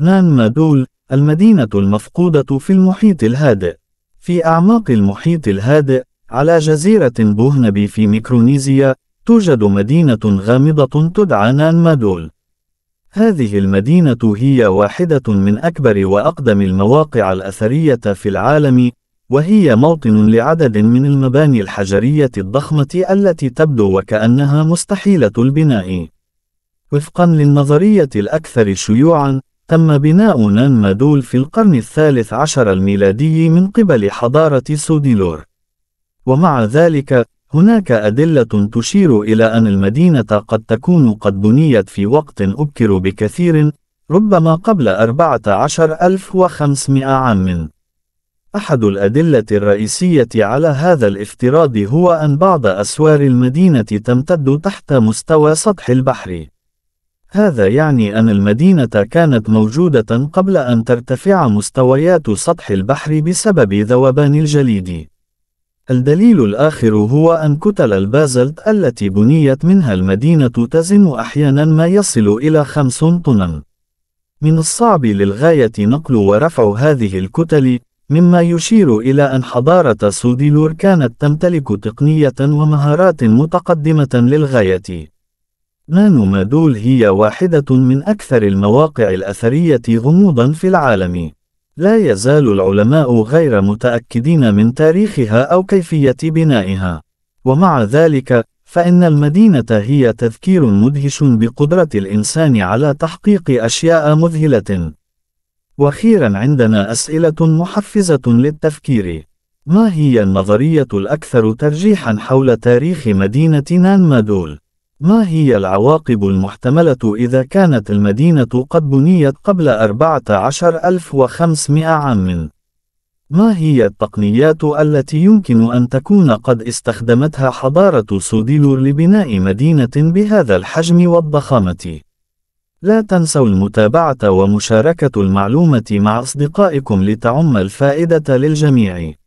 نان مادول المدينة المفقودة في المحيط الهادئ في أعماق المحيط الهادئ على جزيرة بوهنبي في ميكرونيزيا توجد مدينة غامضة تدعى نان مادول هذه المدينة هي واحدة من أكبر وأقدم المواقع الأثرية في العالم وهي موطن لعدد من المباني الحجرية الضخمة التي تبدو وكأنها مستحيلة البناء وفقا للنظرية الأكثر شيوعا تم بناء مادول في القرن الثالث عشر الميلادي من قبل حضارة سوديلور ومع ذلك هناك أدلة تشير إلى أن المدينة قد تكون قد بنيت في وقت أبكر بكثير ربما قبل 14500 عام أحد الأدلة الرئيسية على هذا الافتراض هو أن بعض أسوار المدينة تمتد تحت مستوى سطح البحر هذا يعني أن المدينة كانت موجودة قبل أن ترتفع مستويات سطح البحر بسبب ذوبان الجليد. الدليل الآخر هو أن كتل البازلت التي بنيت منها المدينة تزن أحيانا ما يصل إلى خمس طناً. من الصعب للغاية نقل ورفع هذه الكتل، مما يشير إلى أن حضارة سوديلور كانت تمتلك تقنية ومهارات متقدمة للغاية. نانوما دول هي واحدة من أكثر المواقع الأثرية غموضا في العالم. لا يزال العلماء غير متأكدين من تاريخها أو كيفية بنائها. ومع ذلك، فإن المدينة هي تذكير مدهش بقدرة الإنسان على تحقيق أشياء مذهلة. وأخيرا عندنا أسئلة محفزة للتفكير. ما هي النظرية الأكثر ترجيحا حول تاريخ مدينة نانمادول؟ ما هي العواقب المحتملة إذا كانت المدينة قد بنيت قبل 14500 عام؟ ما هي التقنيات التي يمكن أن تكون قد استخدمتها حضارة سوديلور لبناء مدينة بهذا الحجم والضخامة؟ لا تنسوا المتابعة ومشاركة المعلومة مع أصدقائكم لتعم الفائدة للجميع